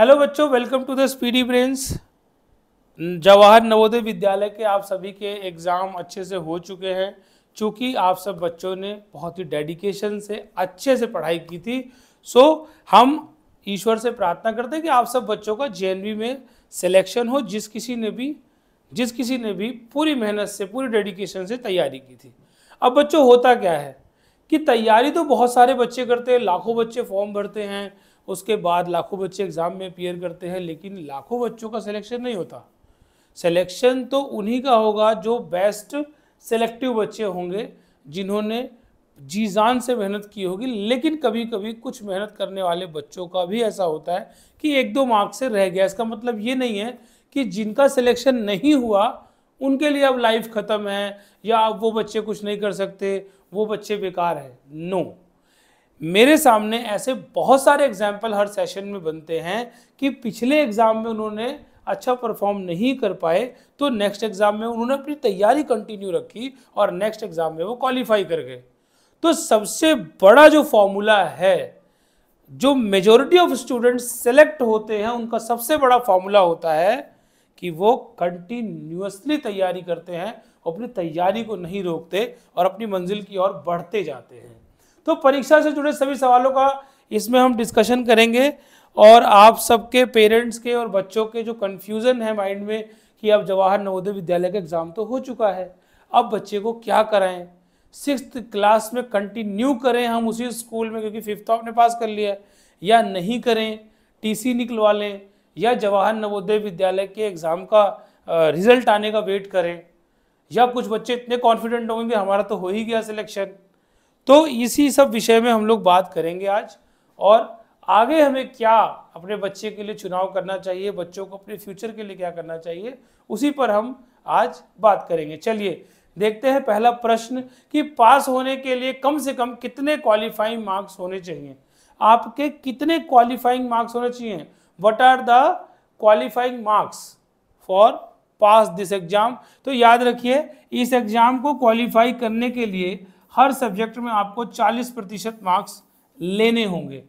Hello बच्चों welcome to the speedy brains Jawahar Navodaya Vidyalaya के आप सभी के एग्ज़ाम अच्छे से हो चुके हैं चूँकि आप सब बच्चों ने बहुत ही डेडिकेशन से अच्छे से पढ़ाई की थी सो हम ईश्वर से प्रार्थना करते हैं कि आप सब बच्चों का जे में सिलेक्शन हो जिस किसी ने भी जिस किसी ने भी पूरी मेहनत से पूरी डेडिकेशन से तैयारी की थी अब बच्चों होता क्या है कि तैयारी तो बहुत सारे बच्चे करते हैं लाखों बच्चे फॉर्म भरते हैं उसके बाद लाखों बच्चे एग्ज़ाम में अपियर करते हैं लेकिन लाखों बच्चों का सिलेक्शन नहीं होता सिलेक्शन तो उन्हीं का होगा जो बेस्ट सेलेक्टिव बच्चे होंगे जिन्होंने जी जान से मेहनत की होगी लेकिन कभी कभी कुछ मेहनत करने वाले बच्चों का भी ऐसा होता है कि एक दो मार्क्स से रह गया इसका मतलब ये नहीं है कि जिनका सिलेक्शन नहीं हुआ उनके लिए अब लाइफ ख़त्म है या अब वो बच्चे कुछ नहीं कर सकते वो बच्चे बेकार है नो no. मेरे सामने ऐसे बहुत सारे एग्जाम्पल हर सेशन में बनते हैं कि पिछले एग्ज़ाम में उन्होंने अच्छा परफॉर्म नहीं कर पाए तो नेक्स्ट एग्ज़ाम में उन्होंने अपनी तैयारी कंटिन्यू रखी और नेक्स्ट एग्ज़ाम में वो क्वालिफाई कर गए तो सबसे बड़ा जो फॉर्मूला है जो मेजोरिटी ऑफ स्टूडेंट्स सेलेक्ट होते हैं उनका सबसे बड़ा फॉर्मूला होता है कि वो कंटिन्यूसली तैयारी करते हैं अपनी तैयारी को नहीं रोकते और अपनी मंजिल की ओर बढ़ते जाते हैं तो परीक्षा से जुड़े सभी सवालों का इसमें हम डिस्कशन करेंगे और आप सबके पेरेंट्स के और बच्चों के जो कन्फ्यूज़न है माइंड में कि अब जवाहर नवोदय विद्यालय का एग्ज़ाम तो हो चुका है अब बच्चे को क्या कराएं सिक्स क्लास में कंटिन्यू करें हम उसी स्कूल में क्योंकि फिफ्थ तो आपने पास कर लिया या नहीं करें टीसी निकलवा लें या जवाहर नवोदय विद्यालय के एग्ज़ाम का रिज़ल्ट आने का वेट करें या कुछ बच्चे इतने कॉन्फिडेंट होंगे कि हमारा तो हो ही गया सिलेक्शन तो इसी सब विषय में हम लोग बात करेंगे आज और आगे हमें क्या अपने बच्चे के लिए चुनाव करना चाहिए बच्चों को अपने फ्यूचर के लिए क्या करना चाहिए उसी पर हम आज बात करेंगे चलिए देखते हैं पहला प्रश्न कि पास होने के लिए कम से कम कितने क्वालिफाइंग मार्क्स होने चाहिए आपके कितने क्वालिफाइंग मार्क्स होने चाहिए what are the qualifying marks for pass this exam तो याद रखिए इस एग्जाम को क्वालिफाई करने के लिए हर सब्जेक्ट में आपको 40 प्रतिशत मार्क्स लेने होंगे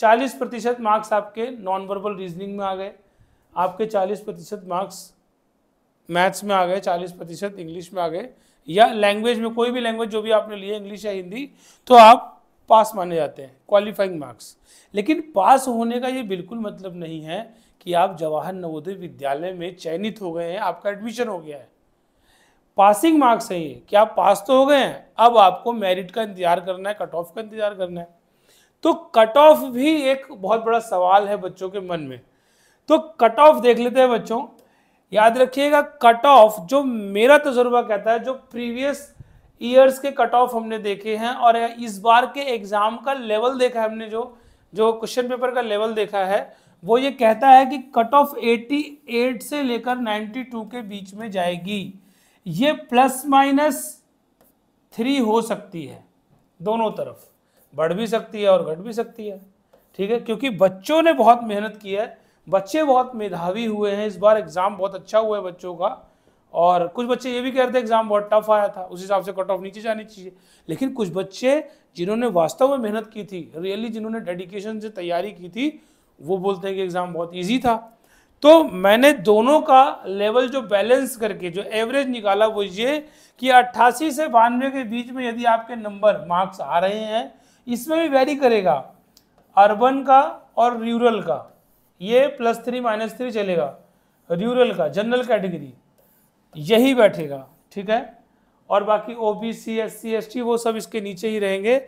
40 प्रतिशत मार्क्स आपके नॉन वर्बल रीजनिंग में आ गए आपके 40 प्रतिशत मार्क्स मैथ्स में आ गए 40 प्रतिशत इंग्लिश में आ गए या लैंग्वेज में कोई भी लैंग्वेज जो भी आपने लिया इंग्लिश या हिंदी तो आप पास माने जाते हैं क्वालिफाइंग मार्क्स लेकिन पास होने का ये बिल्कुल मतलब नहीं है कि आप जवाहर नवोदय विद्यालय में चयनित हो गए हैं आपका एडमिशन हो गया है पासिंग मार्क्स है ये कि आप पास तो हो गए हैं अब आपको मेरिट का इंतजार करना है कट ऑफ का इंतजार करना है तो कट ऑफ भी एक बहुत बड़ा सवाल है बच्चों के मन में तो कट ऑफ देख लेते हैं बच्चों याद रखिएगा कट ऑफ जो मेरा तजुर्बा कहता है जो प्रीवियस ईयर्स के कट ऑफ हमने देखे हैं और इस बार के एग्ज़ाम का लेवल देखा है हमने जो जो क्वेश्चन पेपर का लेवल देखा है वो ये कहता है कि कट ऑफ 88 से लेकर 92 के बीच में जाएगी ये प्लस माइनस थ्री हो सकती है दोनों तरफ बढ़ भी सकती है और घट भी सकती है ठीक है क्योंकि बच्चों ने बहुत मेहनत की है बच्चे बहुत मेधावी हुए हैं इस बार एग्ज़ाम बहुत अच्छा हुआ है बच्चों का और कुछ बच्चे ये भी कह रहे थे एग्ज़ाम बहुत टफ आया था उस हिसाब से कट ऑफ नीचे जानी चाहिए लेकिन कुछ बच्चे जिन्होंने वास्तव में मेहनत की थी रियली जिन्होंने डेडिकेशन से तैयारी की थी वो बोलते हैं कि एग्ज़ाम बहुत ईजी था तो मैंने दोनों का लेवल जो बैलेंस करके जो एवरेज निकाला वो ये कि 88 से बानवे के बीच में यदि आपके नंबर मार्क्स आ रहे हैं इसमें भी वेरी करेगा अर्बन का और रूरल का ये प्लस थ्री माइनस थ्री चलेगा रूरल का जनरल कैटेगरी यही बैठेगा ठीक है और बाकी O B C S C S T वो सब इसके नीचे ही रहेंगे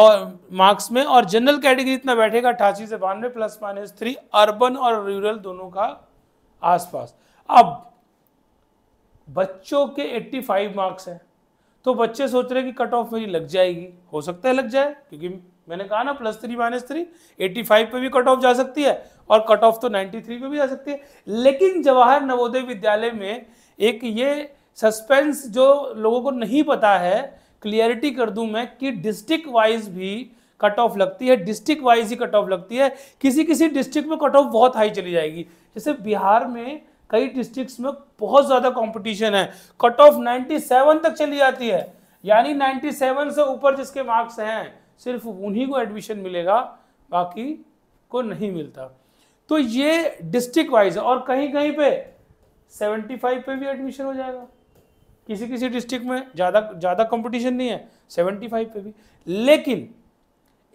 और मार्क्स में और जनरल कैटेगरी इतना बैठेगा अठासी से बानवे प्लस माइनस थ्री अर्बन और रूरल दोनों का आसपास अब बच्चों के 85 मार्क्स हैं तो बच्चे सोच रहे कि कट ऑफ मेरी लग जाएगी हो सकता है लग जाए क्योंकि मैंने कहा ना plus three minus three eighty five पर भी कट ऑफ जा सकती है और कट ऑफ तो नाइन्टी थ्री पर भी जा सकती है लेकिन जवाहर नवोदय विद्यालय में एक ये सस्पेंस जो लोगों को नहीं पता है क्लियरिटी कर दूं मैं कि डिस्ट्रिक्ट वाइज भी कट ऑफ लगती है डिस्ट्रिक्ट वाइज ही कट ऑफ लगती है किसी किसी डिस्ट्रिक्ट में कट ऑफ बहुत हाई चली जाएगी जैसे बिहार में कई डिस्ट्रिक्ट्स में बहुत ज़्यादा कंपटीशन है कट ऑफ नाइन्टी तक चली जाती है यानी नाइन्टी से ऊपर जिसके मार्क्स हैं सिर्फ उन्हीं को एडमिशन मिलेगा बाकी को नहीं मिलता तो ये डिस्ट्रिक्ट वाइज और कहीं कहीं पे 75 पे भी एडमिशन हो जाएगा किसी किसी डिस्ट्रिक्ट में ज़्यादा ज़्यादा कंपटीशन नहीं है 75 पे भी लेकिन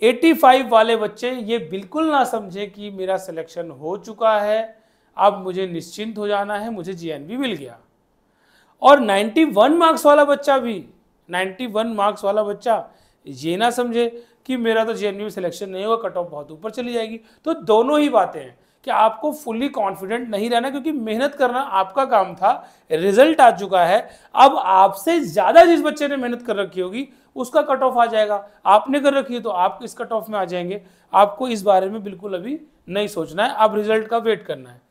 85 वाले बच्चे ये बिल्कुल ना समझे कि मेरा सिलेक्शन हो चुका है अब मुझे निश्चिंत हो जाना है मुझे जीएनबी मिल गया और 91 मार्क्स वाला बच्चा भी 91 मार्क्स वाला बच्चा ये ना समझे कि मेरा तो जे में सिलेक्शन नहीं होगा कट ऑफ बहुत ऊपर चली जाएगी तो दोनों ही बातें हैं कि आपको फुली कॉन्फिडेंट नहीं रहना क्योंकि मेहनत करना आपका काम था रिजल्ट आ चुका है अब आपसे ज़्यादा जिस बच्चे ने मेहनत कर रखी होगी उसका कट ऑफ आ जाएगा आपने कर रखी है तो आप इस कट ऑफ में आ जाएंगे आपको इस बारे में बिल्कुल अभी नहीं सोचना है अब रिजल्ट का वेट करना है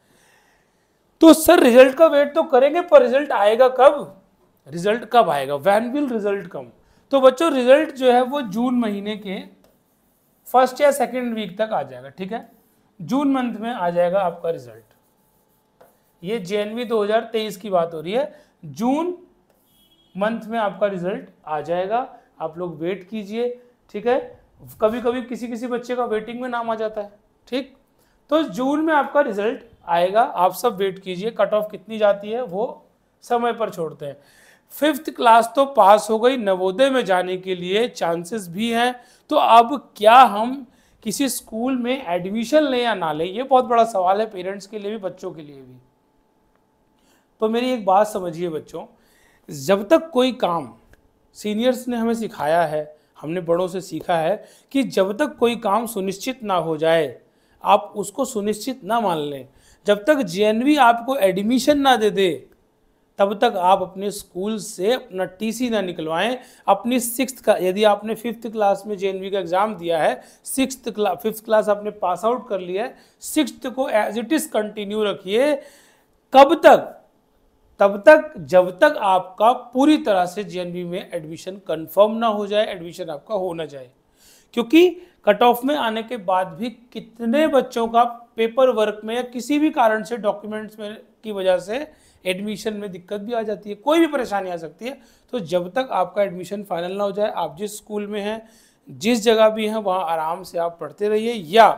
तो सर रिजल्ट का वेट तो करेंगे पर रिजल्ट आएगा कब रिजल्ट कब आएगा वैन विल रिजल्ट कम तो बच्चों रिजल्ट जो है वो जून महीने के फर्स्ट या सेकेंड वीक तक आ जाएगा ठीक है जून मंथ में आ जाएगा आपका रिजल्ट ये जेनवी 2023 की बात हो रही है जून मंथ में आपका रिजल्ट आ जाएगा आप लोग वेट कीजिए ठीक है कभी कभी किसी किसी बच्चे का वेटिंग में नाम आ जाता है ठीक तो जून में आपका रिजल्ट आएगा आप सब वेट कीजिए कट ऑफ कितनी जाती है वो समय पर छोड़ते हैं फिफ्थ क्लास तो पास हो गई नवोदय में जाने के लिए चांसेस भी हैं तो अब क्या हम किसी स्कूल में एडमिशन लें या ना लें ये बहुत बड़ा सवाल है पेरेंट्स के लिए भी बच्चों के लिए भी तो मेरी एक बात समझिए बच्चों जब तक कोई काम सीनियर्स ने हमें सिखाया है हमने बड़ों से सीखा है कि जब तक कोई काम सुनिश्चित ना हो जाए आप उसको सुनिश्चित ना मान लें जब तक जे आपको एडमिशन ना दे दे तब तक आप अपने स्कूल से अपना टीसी ना निकलवाएं अपनी सिक्स का यदि आपने फिफ्थ क्लास में जे का एग्ज़ाम दिया है सिक्स क्लास फिफ्थ क्लास आपने पास आउट कर लिया है सिक्स को एज इट इज़ कंटिन्यू रखिए कब तक तब तक जब तक आपका पूरी तरह से जे में एडमिशन कन्फर्म ना हो जाए एडमिशन आपका हो ना जाए क्योंकि कट ऑफ में आने के बाद भी कितने बच्चों का पेपर वर्क में या किसी भी कारण से डॉक्यूमेंट्स में की वजह से एडमिशन में दिक्कत भी आ जाती है कोई भी परेशानी आ सकती है तो जब तक आपका एडमिशन फाइनल ना हो जाए आप जिस स्कूल में हैं जिस जगह भी हैं वहाँ आराम से आप पढ़ते रहिए या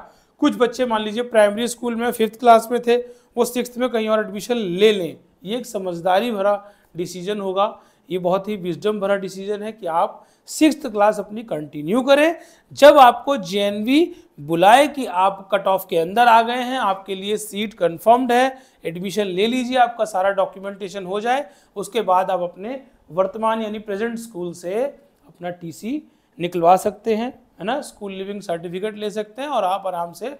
कुछ बच्चे मान लीजिए प्राइमरी स्कूल में फिफ्थ क्लास में थे वो सिक्स में कहीं और एडमिशन ले लें ये एक समझदारी भरा डिसीजन होगा ये बहुत ही विजडम भरा डिसीजन है कि आप सिक्स क्लास अपनी कंटिन्यू करें जब आपको जे बुलाए कि आप कट ऑफ के अंदर आ गए हैं आपके लिए सीट कन्फर्म्ड है एडमिशन ले लीजिए आपका सारा डॉक्यूमेंटेशन हो जाए उसके बाद आप अपने वर्तमान यानी प्रेजेंट स्कूल से अपना टी निकलवा सकते हैं है ना स्कूल लिविंग सर्टिफिकेट ले सकते हैं और आप आराम से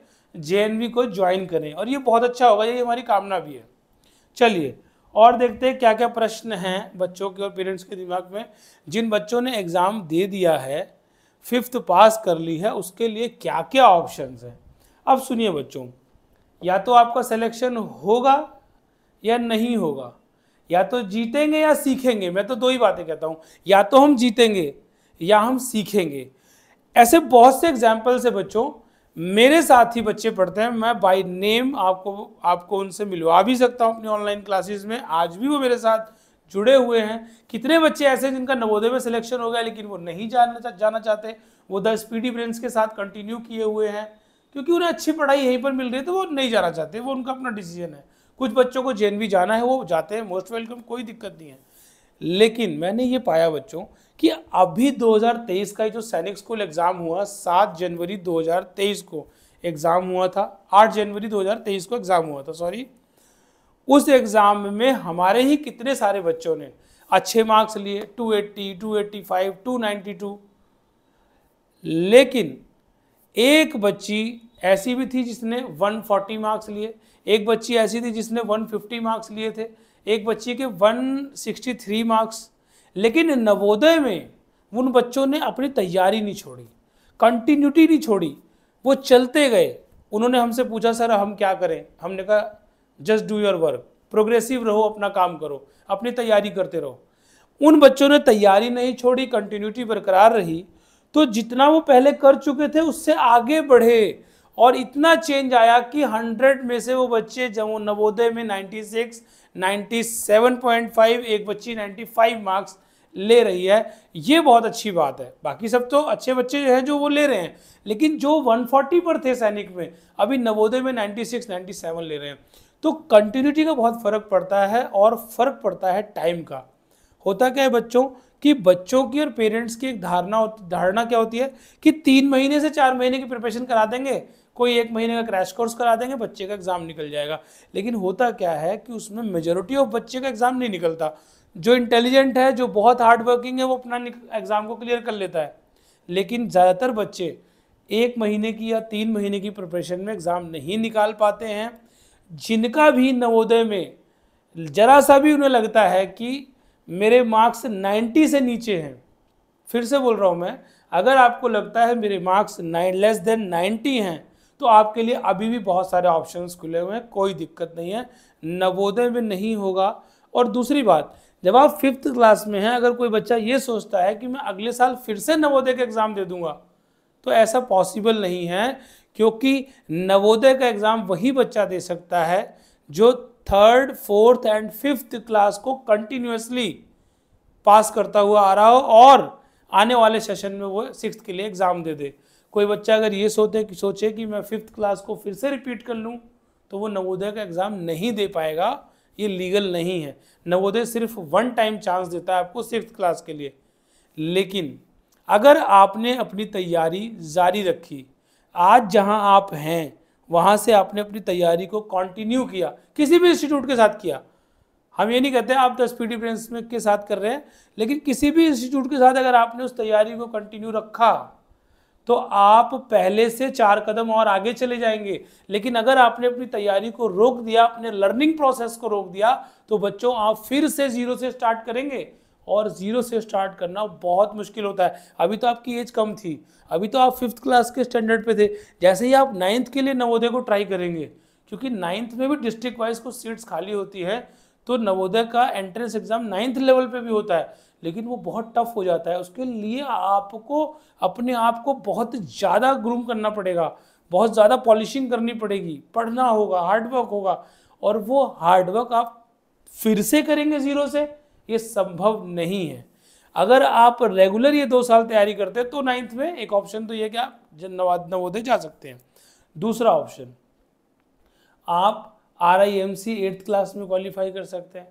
जे को ज्वाइन करें और ये बहुत अच्छा होगा ये हमारी कामना भी है चलिए और देखते हैं क्या क्या प्रश्न हैं बच्चों के और पेरेंट्स के दिमाग में जिन बच्चों ने एग्ज़ाम दे दिया है फिफ्थ पास कर ली है उसके लिए क्या क्या ऑप्शंस हैं अब सुनिए बच्चों या तो आपका सिलेक्शन होगा या नहीं होगा या तो जीतेंगे या सीखेंगे मैं तो दो ही बातें कहता हूँ या तो हम जीतेंगे या हम सीखेंगे ऐसे बहुत से एग्जाम्पल्स हैं बच्चों मेरे साथ ही बच्चे पढ़ते हैं मैं बाय नेम आपको आपको उनसे मिलवा भी सकता हूँ अपनी ऑनलाइन क्लासेस में आज भी वो मेरे साथ जुड़े हुए हैं कितने बच्चे ऐसे हैं जिनका नवोदय में सिलेक्शन हो गया लेकिन वो नहीं जानना जाना चाहते वो द स्पीडी ब्रेंस के साथ कंटिन्यू किए हुए हैं क्योंकि उन्हें अच्छी पढ़ाई यहीं पर मिल रही है तो वो नहीं जाना चाहते वो उनका अपना डिसीजन है कुछ बच्चों को भी जाना है वो जाते हैं मोस्ट वेलकम कोई दिक्कत नहीं है लेकिन मैंने ये पाया बच्चों कि अभी 2023 का जो सैनिक स्कूल एग्ज़ाम हुआ 7 जनवरी 2023 को एग्ज़ाम हुआ था 8 जनवरी 2023 को एग्ज़ाम हुआ था सॉरी उस एग्ज़ाम में हमारे ही कितने सारे बच्चों ने अच्छे मार्क्स लिए 280, 285, 292 लेकिन एक बच्ची ऐसी भी थी जिसने 140 मार्क्स लिए एक बच्ची ऐसी थी जिसने 150 मार्क्स लिए थे एक बच्चे के 163 मार्क्स लेकिन नवोदय में उन बच्चों ने अपनी तैयारी नहीं छोड़ी कंटिन्यूटी नहीं छोड़ी वो चलते गए उन्होंने हमसे पूछा सर हम क्या करें हमने कहा just do your work progressive रहो अपना काम करो अपनी तैयारी करते रहो उन बच्चों ने तैयारी नहीं छोड़ी कंटिन्यूटी बरकरार रही तो जितना वो पहले कर चुके थे उससे आगे बढ़े और इतना चेंज आया कि 100 में से वो बच्चे जब नवोदय में 96 97.5 एक बच्ची 95 मार्क्स ले रही है ये बहुत अच्छी बात है बाकी सब तो अच्छे बच्चे जो हैं जो वो ले रहे हैं लेकिन जो 140 पर थे सैनिक में अभी नवोदय में 96 97 ले रहे हैं तो कंटिन्यूटी का बहुत फ़र्क पड़ता है और फ़र्क पड़ता है टाइम का होता क्या है बच्चों कि बच्चों की और पेरेंट्स की एक धारणा धारणा क्या होती है कि तीन महीने से चार महीने की प्रिपरेशन करा देंगे कोई एक महीने का क्रैश कोर्स करा देंगे बच्चे का एग्ज़ाम निकल जाएगा लेकिन होता क्या है कि उसमें मेजोरिटी ऑफ बच्चे का एग्ज़ाम नहीं निकलता जो इंटेलिजेंट है जो बहुत हार्ड वर्किंग है वो अपना एग्ज़ाम को क्लियर कर लेता है लेकिन ज़्यादातर बच्चे एक महीने की या तीन महीने की प्रिपरेशन में एग्ज़ाम नहीं निकाल पाते हैं जिनका भी नवोदय में ज़रा सा भी उन्हें लगता है कि मेरे मार्क्स 90 से नीचे हैं फिर से बोल रहा हूँ मैं अगर आपको लगता है मेरे marks nine less than ninety हैं तो आपके लिए अभी भी बहुत सारे ऑप्शंस खुले हुए हैं कोई दिक्कत नहीं है नवोदय में नहीं होगा और दूसरी बात जब आप फिफ्थ क्लास में हैं अगर कोई बच्चा ये सोचता है कि मैं अगले साल फिर से नवोदय का एग्ज़ाम दे दूंगा तो ऐसा पॉसिबल नहीं है क्योंकि नवोदय का एग्ज़ाम वही बच्चा दे सकता है जो third fourth and fifth class को कंटिन्यूसली पास करता हुआ आ रहा हो और आने वाले सेशन में वो सिक्स के लिए एग्ज़ाम दे दे कोई बच्चा अगर ये सोचे कि सोचे कि मैं फिफ्थ क्लास को फिर से रिपीट कर लूँ तो वो नवोदय का एग्ज़ाम नहीं दे पाएगा ये लीगल नहीं है नवोदय सिर्फ वन टाइम चांस देता है आपको सिक्स क्लास के लिए लेकिन अगर आपने अपनी तैयारी जारी रखी आज जहां आप हैं वहाँ से आपने अपनी तैयारी को कंटिन्यू किया किसी भी इंस्टीट्यूट के साथ किया हम ये नहीं कहते आप दस पी डी में के साथ कर रहे हैं लेकिन किसी भी इंस्टीट्यूट के साथ अगर आपने उस तैयारी को कंटिन्यू रखा तो आप पहले से चार कदम और आगे चले जाएंगे लेकिन अगर आपने अपनी तैयारी को रोक दिया अपने लर्निंग प्रोसेस को रोक दिया तो बच्चों आप फिर से जीरो से स्टार्ट करेंगे और ज़ीरो से स्टार्ट करना बहुत मुश्किल होता है अभी तो आपकी एज कम थी अभी तो आप फिफ्थ क्लास के स्टैंडर्ड पे थे जैसे ही आप नाइन्थ के लिए नवोदय को ट्राई करेंगे क्योंकि नाइन्थ में भी डिस्ट्रिक्ट वाइज कुछ सीट्स खाली होती है तो नवोदय का एंट्रेंस एग्ज़ाम नाइन्थ लेवल पर भी होता है लेकिन वो बहुत टफ हो जाता है उसके लिए आपको अपने आप को बहुत ज़्यादा ग्रूम करना पड़ेगा बहुत ज़्यादा पॉलिशिंग करनी पड़ेगी पढ़ना होगा हार्डवर्क होगा और वो हार्डवर्क आप फिर से करेंगे ज़ीरो से ये संभव नहीं है अगर आप रेगुलर ये दो साल तैयारी करते हैं तो नाइन्थ में एक ऑप्शन तो ये कि आप नवाद नवोदय जा सकते हैं दूसरा ऑप्शन आप R I M C eighth class में क्वालिफाई कर सकते हैं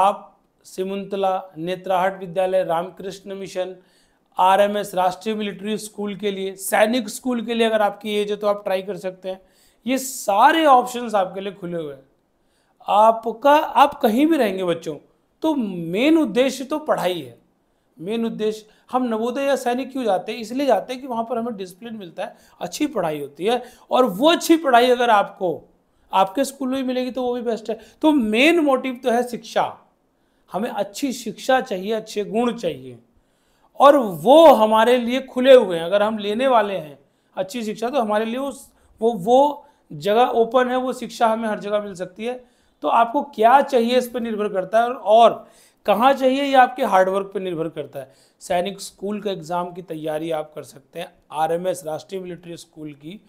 आप Simultala Netarhat Vidyalaya Ramakrishna Mission R M S Rashtriya military school के लिए सैनिक स्कूल के लिए अगर आपकी एज है तो आप ट्राई कर सकते हैं ये सारे ऑप्शंस आपके लिए खुले हुए हैं आपका आप कहीं भी रहेंगे बच्चों तो मेन उद्देश्य तो पढ़ाई है मेन उद्देश्य हम नवोदय या सैनिक क्यों जाते हैं इसलिए जाते हैं कि वहाँ पर हमें डिसिप्लिन मिलता है अच्छी पढ़ाई होती है और वो अच्छी पढ़ाई अगर आपको आपके स्कूल में मिलेगी तो वो भी बेस्ट है तो मेन मोटिव तो है शिक्षा हमें अच्छी शिक्षा चाहिए अच्छे गुण चाहिए और वो हमारे लिए खुले हुए हैं अगर हम लेने वाले हैं अच्छी शिक्षा तो हमारे लिए वो वो जगह ओपन है वो शिक्षा हमें हर जगह मिल सकती है तो आपको क्या चाहिए इस पर निर्भर करता है और कहाँ चाहिए ये आपके हार्डवर्क पर निर्भर करता है सैनिक स्कूल का एग्ज़ाम की तैयारी आप कर सकते हैं आरएमएस राष्ट्रीय मिलिट्री स्कूल की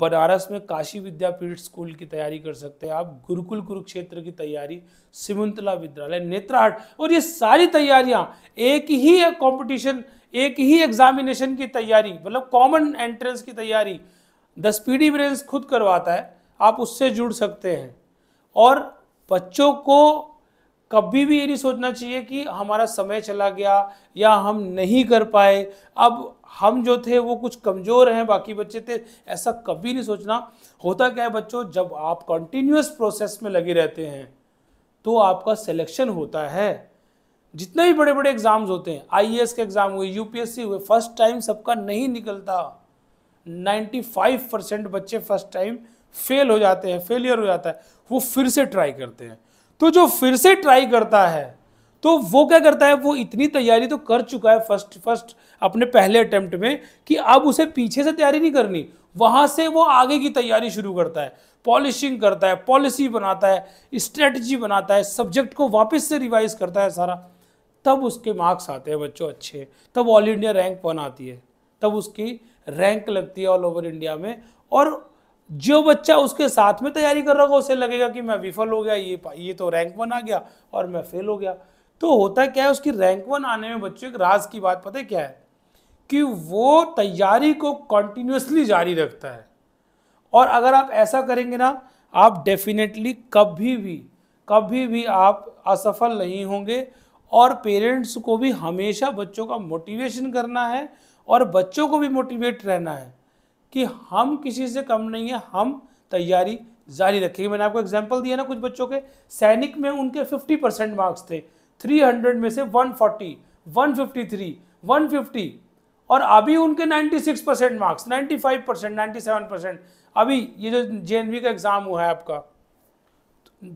बनारस में काशी विद्यापीठ स्कूल की तैयारी कर सकते हैं आप गुरुकुल कुरुक्षेत्र की तैयारी सिमंतला विद्यालय नेत्राहट और ये सारी तैयारियां एक ही कंपटीशन एक ही एग्जामिनेशन की तैयारी मतलब कॉमन एंट्रेंस की तैयारी द स्पीडी ब्रेंस खुद करवाता है आप उससे जुड़ सकते हैं और बच्चों को कभी भी ये नहीं सोचना चाहिए कि हमारा समय चला गया या हम नहीं कर पाए अब हम जो थे वो कुछ कमज़ोर हैं बाकी बच्चे थे ऐसा कभी नहीं सोचना होता क्या है बच्चों जब आप कंटिन्यूस प्रोसेस में लगे रहते हैं तो आपका सिलेक्शन होता है जितने भी बड़े बड़े एग्जाम्स होते हैं आई e के एग्ज़ाम हुए यूपीएससी हुए फर्स्ट टाइम सबका नहीं निकलता 95 परसेंट बच्चे फर्स्ट टाइम फेल हो जाते हैं फेलियर हो जाता है वो फिर से ट्राई करते हैं तो जो फिर से ट्राई करता है तो वो क्या करता है वो इतनी तैयारी तो कर चुका है फर्स्ट फर्स्ट अपने पहले अटेम्प्ट में कि अब उसे पीछे से तैयारी नहीं करनी वहां से वो आगे की तैयारी शुरू करता है पॉलिशिंग करता है पॉलिसी बनाता है स्ट्रेटजी बनाता है सब्जेक्ट को वापस से रिवाइज करता है सारा तब उसके मार्क्स आते हैं बच्चों अच्छे तब ऑल इंडिया रैंक वन आती है तब उसकी रैंक लगती है ऑल ओवर इंडिया में और जो बच्चा उसके साथ में तैयारी कर रहा होगा उसे लगेगा कि मैं विफल हो गया ये ये तो रैंक वन आ गया और मैं फेल हो गया तो होता क्या है उसकी रैंक वन आने में बच्चों एक राज की बात पता है क्या है कि वो तैयारी को कॉन्टिन्यूसली जारी रखता है और अगर आप ऐसा करेंगे ना आप डेफिनेटली कभी भी कभी भी आप असफल नहीं होंगे और पेरेंट्स को भी हमेशा बच्चों का मोटिवेशन करना है और बच्चों को भी मोटिवेट रहना है कि हम किसी से कम नहीं है हम तैयारी जारी रखेंगे मैंने आपको एग्जाम्पल दिया ना कुछ बच्चों के सैनिक में उनके 50 परसेंट मार्क्स थे 300 में से 140, 153, 150 और अभी उनके 96 percent marks 95 percent ninety percent अभी ये जो जे का एग्ज़ाम हुआ है आपका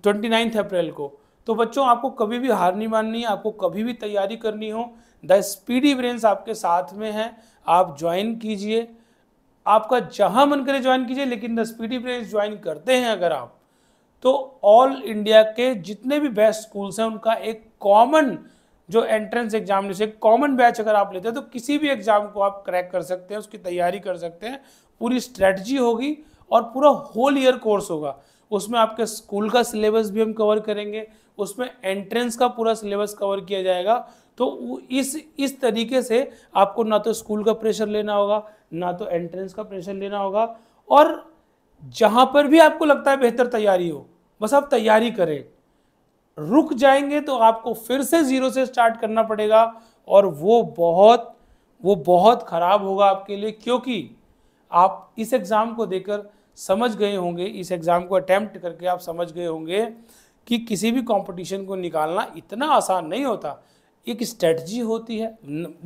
ट्वेंटी अप्रैल को तो बच्चों आपको कभी भी हार नहीं माननी आपको कभी भी तैयारी करनी हो द स्पीडी ब्रेंस आपके साथ में है आप ज्वाइन कीजिए आपका जहाँ मन करे ज्वाइन कीजिए लेकिन द स्पीडी प्रेस ज्वाइन करते हैं अगर आप तो ऑल इंडिया के जितने भी बेस्ट स्कूल्स हैं उनका एक कॉमन जो entrance exam examination common batch अगर आप लेते हैं तो किसी भी एग्ज़ाम को आप क्रैक कर सकते हैं उसकी तैयारी कर सकते हैं पूरी स्ट्रेटजी होगी और पूरा होल ईयर कोर्स होगा उसमें आपके स्कूल का सिलेबस भी हम कवर करेंगे उसमें एंट्रेंस का पूरा सिलेबस कवर किया जाएगा तो इस इस तरीके से आपको ना तो स्कूल का प्रेशर लेना होगा ना तो एंट्रेंस का प्रेशर लेना होगा और जहाँ पर भी आपको लगता है बेहतर तैयारी हो बस आप तैयारी करें रुक जाएंगे तो आपको फिर से ज़ीरो से स्टार्ट करना पड़ेगा और वो बहुत वो बहुत ख़राब होगा आपके लिए क्योंकि आप इस एग्ज़ाम को देकर समझ गए होंगे इस एग्ज़ाम को अटैम्प्ट करके आप समझ गए होंगे कि किसी भी कंपटीशन को निकालना इतना आसान नहीं होता एक स्ट्रेटजी होती है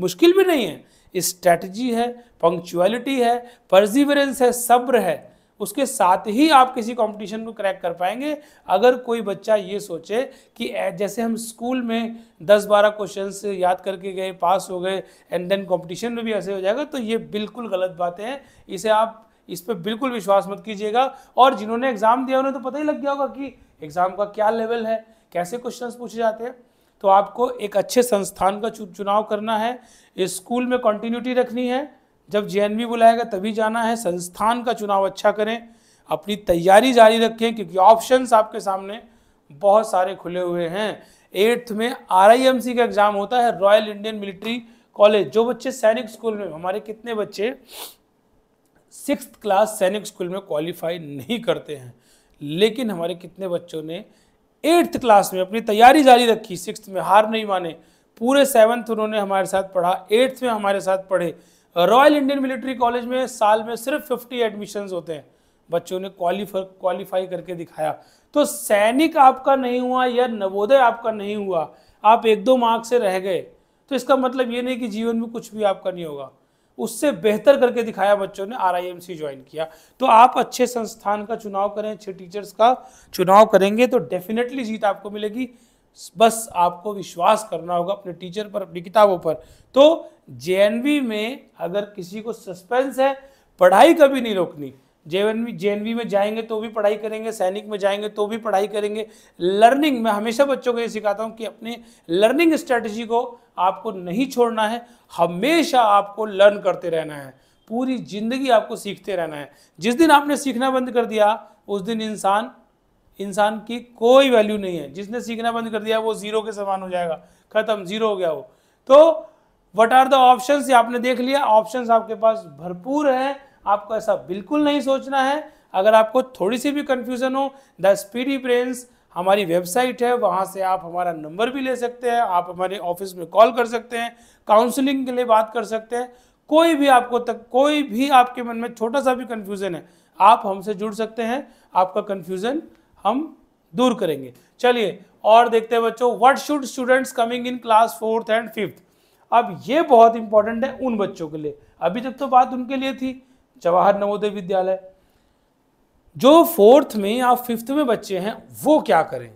मुश्किल भी नहीं है स्ट्रेटजी है पंक्चुअलिटी है परजीवरेंस है सब्र है उसके साथ ही आप किसी कंपटीशन को क्रैक कर पाएंगे अगर कोई बच्चा ये सोचे कि जैसे हम स्कूल में 10-12 क्वेश्चंस याद करके गए पास हो गए एंड देन कंपटीशन में भी ऐसे हो जाएगा तो ये बिल्कुल गलत बातें हैं इसे आप इस पर बिल्कुल विश्वास मत कीजिएगा और जिन्होंने एग्ज़ाम दिया उन्हें तो पता ही लग गया होगा कि एग्ज़ाम का क्या लेवल है कैसे क्वेश्चन पूछे जाते हैं तो आपको एक अच्छे संस्थान का चुनाव करना है स्कूल में कंटिन्यूटी रखनी है जब जे बुलाएगा तभी जाना है संस्थान का चुनाव अच्छा करें अपनी तैयारी जारी रखें क्योंकि ऑप्शंस आपके सामने बहुत सारे खुले हुए हैं एट्थ में आर का एग्ज़ाम होता है रॉयल इंडियन मिलिट्री कॉलेज जो बच्चे सैनिक स्कूल में हमारे कितने बच्चे सिक्स क्लास सैनिक स्कूल में क्वालिफाई नहीं करते हैं लेकिन हमारे कितने बच्चों ने एट्थ क्लास में अपनी तैयारी जारी रखी सिक्स में हार नहीं माने पूरे सेवन्थ उन्होंने हमारे साथ पढ़ा एट्थ में हमारे साथ पढ़े रॉयल इंडियन मिलिट्री कॉलेज में साल में सिर्फ फिफ्टी एडमिशन्स होते हैं बच्चों ने क्वालिफाई क्वालिफाई करके दिखाया तो सैनिक आपका नहीं हुआ या नवोदय आपका नहीं हुआ आप एक दो मार्क्स से रह गए तो इसका मतलब ये नहीं कि जीवन में कुछ भी आपका नहीं होगा उससे बेहतर करके दिखाया बच्चों ने आर ज्वाइन किया तो आप अच्छे संस्थान का चुनाव करें अच्छे टीचर्स का चुनाव करेंगे तो डेफिनेटली जीत आपको मिलेगी बस आपको विश्वास करना होगा अपने टीचर पर अपनी किताबों पर तो जे में अगर किसी को सस्पेंस है पढ़ाई कभी नहीं रोकनी जेएनवी जेएनवी में जाएंगे तो भी पढ़ाई करेंगे सैनिक में जाएंगे तो भी पढ़ाई करेंगे लर्निंग मैं हमेशा बच्चों को ये सिखाता हूँ कि अपने लर्निंग स्ट्रेटजी को आपको नहीं छोड़ना है हमेशा आपको लर्न करते रहना है पूरी ज़िंदगी आपको सीखते रहना है जिस दिन आपने सीखना बंद कर दिया उस दिन इंसान इंसान की कोई वैल्यू नहीं है जिसने सीखना बंद कर दिया वो ज़ीरो के समान हो जाएगा ख़त्म ज़ीरो हो गया वो तो वट आर द ऑप्शन आपने देख लिया ऑप्शन आपके पास भरपूर है आपको ऐसा बिल्कुल नहीं सोचना है अगर आपको थोड़ी सी भी कन्फ्यूज़न हो द स्पीडी ब्रेन्स हमारी वेबसाइट है वहाँ से आप हमारा नंबर भी ले सकते हैं आप हमारे ऑफिस में कॉल कर सकते हैं काउंसलिंग के लिए बात कर सकते हैं कोई भी आपको तक कोई भी आपके मन में छोटा सा भी कन्फ्यूज़न है आप हमसे जुड़ सकते हैं आपका कन्फ्यूज़न हम दूर करेंगे चलिए और देखते हैं बच्चों what should students coming in class fourth and fifth अब ये बहुत इंपॉर्टेंट है उन बच्चों के लिए अभी तक तो बात उनके लिए थी जवाहर नवोदय विद्यालय जो फोर्थ में या फिफ्थ में बच्चे हैं वो क्या करें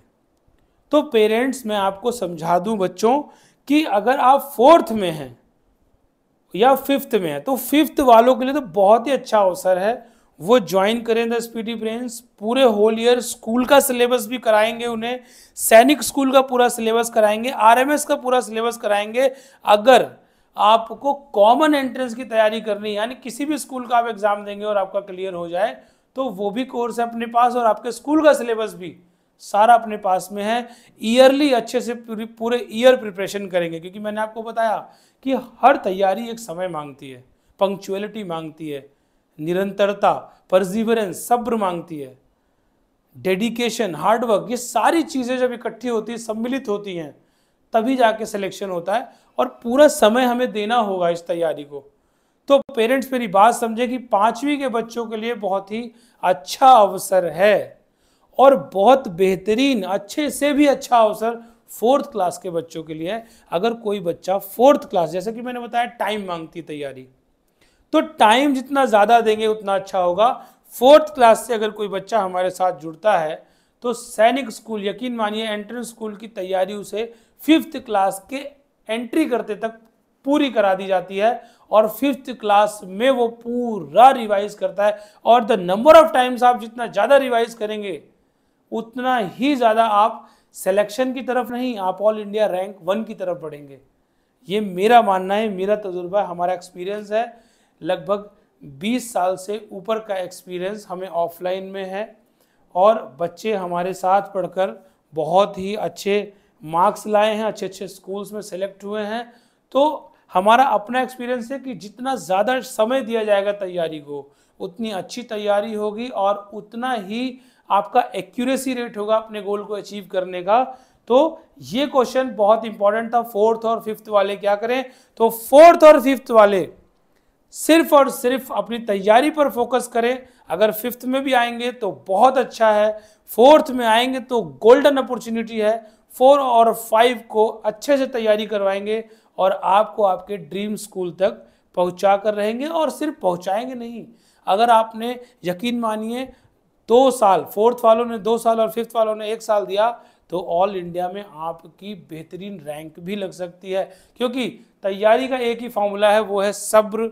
तो पेरेंट्स मैं आपको समझा दूं बच्चों कि अगर आप फोर्थ में हैं या फिफ्थ में हैं तो फिफ्थ वालों के लिए तो बहुत ही अच्छा अवसर है वो ज्वाइन करें द स्पीडी ब्रेन्स पूरे होल ईयर स्कूल का सिलेबस भी कराएंगे उन्हें सैनिक स्कूल का पूरा सिलेबस कराएंगे आरएमएस का पूरा सिलेबस कराएंगे अगर आपको कॉमन एंट्रेंस की तैयारी करनी यानी किसी भी स्कूल का आप एग्ज़ाम देंगे और आपका क्लियर हो जाए तो वो भी कोर्स है अपने पास और आपके स्कूल का सिलेबस भी सारा अपने पास में है ईयरली अच्छे से पूरी पूरे ईयर प्रिपरेशन करेंगे क्योंकि मैंने आपको बताया कि हर तैयारी एक समय मांगती है पंक्चुअलिटी मांगती है निरंतरता परजीवरेंस सब्र मांगती है डेडिकेशन हार्डवर्क ये सारी चीज़ें जब इकट्ठी होती है सम्मिलित होती हैं तभी जाके सिलेक्शन होता है और पूरा समय हमें देना होगा इस तैयारी को तो पेरेंट्स मेरी बात समझे कि पांचवी के बच्चों के लिए बहुत ही अच्छा अवसर है और बहुत बेहतरीन अच्छे से भी अच्छा अवसर फोर्थ क्लास के बच्चों के लिए है अगर कोई बच्चा फोर्थ क्लास जैसे कि मैंने बताया टाइम मांगती तैयारी तो टाइम जितना ज़्यादा देंगे उतना अच्छा होगा फोर्थ क्लास से अगर कोई बच्चा हमारे साथ जुड़ता है तो सैनिक स्कूल यकीन मानिए एंट्रेंस स्कूल की तैयारी उसे फिफ्थ क्लास के एंट्री करते तक पूरी करा दी जाती है और फिफ्थ क्लास में वो पूरा रिवाइज करता है और द नंबर ऑफ टाइम्स आप जितना ज़्यादा रिवाइज करेंगे उतना ही ज़्यादा आप सिलेक्शन की तरफ नहीं आप ऑल इंडिया रैंक वन की तरफ बढ़ेंगे ये मेरा मानना है मेरा तजुर्बा हमारा एक्सपीरियंस है लगभग 20 साल से ऊपर का एक्सपीरियंस हमें ऑफलाइन में है और बच्चे हमारे साथ पढ़कर बहुत ही अच्छे मार्क्स लाए हैं अच्छे अच्छे स्कूल्स में सेलेक्ट हुए हैं तो हमारा अपना एक्सपीरियंस है कि जितना ज़्यादा समय दिया जाएगा तैयारी को उतनी अच्छी तैयारी होगी और उतना ही आपका एक्यूरेसी रेट होगा अपने गोल को अचीव करने का तो ये क्वेश्चन बहुत इंपॉर्टेंट था फोर्थ और फिफ्थ वाले क्या करें तो फोर्थ और फिफ्थ वाले सिर्फ और सिर्फ अपनी तैयारी पर फोकस करें अगर फिफ्थ में भी आएंगे तो बहुत अच्छा है फोर्थ में आएंगे तो गोल्डन अपॉर्चुनिटी है फोर और फाइव को अच्छे से तैयारी करवाएंगे और आपको आपके ड्रीम स्कूल तक पहुंचा कर रहेंगे और सिर्फ पहुंचाएंगे नहीं अगर आपने यकीन मानिए दो साल फोर्थ वालों ने दो साल और फिफ्थ वालों ने एक साल दिया तो ऑल इंडिया में आपकी बेहतरीन रैंक भी लग सकती है क्योंकि तैयारी का एक ही फॉर्मूला है वो है सब्र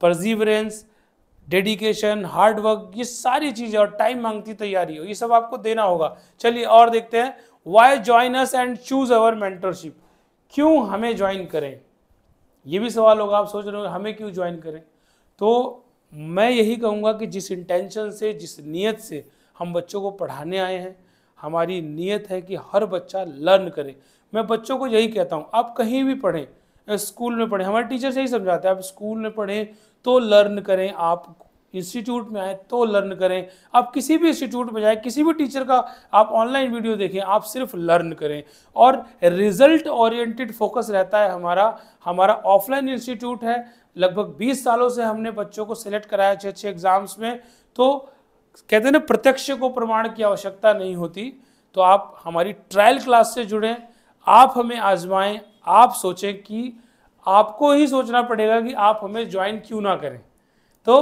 परजीवरेंस डेडिकेशन हार्डवर्क ये सारी चीज़ें और टाइम मांगती तैयारी हो ये सब आपको देना होगा चलिए और देखते हैं why join us and choose our mentorship क्यों हमें ज्वाइन करें ये भी सवाल होगा आप सोच रहे हो हमें क्यों ज्वाइन करें तो मैं यही कहूँगा कि जिस इंटेंशन से जिस नीयत से हम बच्चों को पढ़ाने आए हैं हमारी नीयत है कि हर बच्चा लर्न करे मैं बच्चों को यही कहता हूँ आप कहीं भी पढ़ें स्कूल में पढ़ें हमारे टीचर यही समझाते हैं आप स्कूल में पढ़ें तो लर्न करें आप इंस्टीट्यूट में आए तो लर्न करें आप किसी भी इंस्टीट्यूट में जाए किसी भी टीचर का आप ऑनलाइन वीडियो देखें आप सिर्फ लर्न करें और रिजल्ट ओरिएंटेड फोकस रहता है हमारा हमारा ऑफलाइन इंस्टीट्यूट है लगभग 20 सालों से हमने बच्चों को सिलेक्ट कराया अच्छे अच्छे एग्जाम्स में तो कहते हैं ना प्रत्यक्ष को प्रमाण की आवश्यकता नहीं होती तो आप हमारी ट्रायल क्लास से जुड़ें आप हमें आजमाएं आप सोचें कि आपको ही सोचना पड़ेगा कि आप हमें ज्वाइन क्यों ना करें तो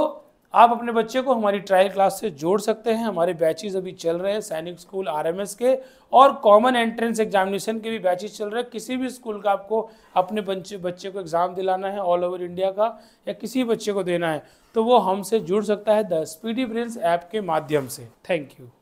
आप अपने बच्चे को हमारी ट्रायल क्लास से जोड़ सकते हैं हमारे बैचेज अभी चल रहे हैं सैनिक स्कूल आरएमएस के और कॉमन एंट्रेंस एग्जामिनेशन के भी बैचेज चल रहे हैं किसी भी स्कूल का आपको अपने बच्चे बच्चे को एग्ज़ाम दिलाना है ऑल ओवर इंडिया का या किसी बच्चे को देना है तो वो हमसे जुड़ सकता है द स्पीडी ब्रिल्स ऐप के माध्यम से थैंक यू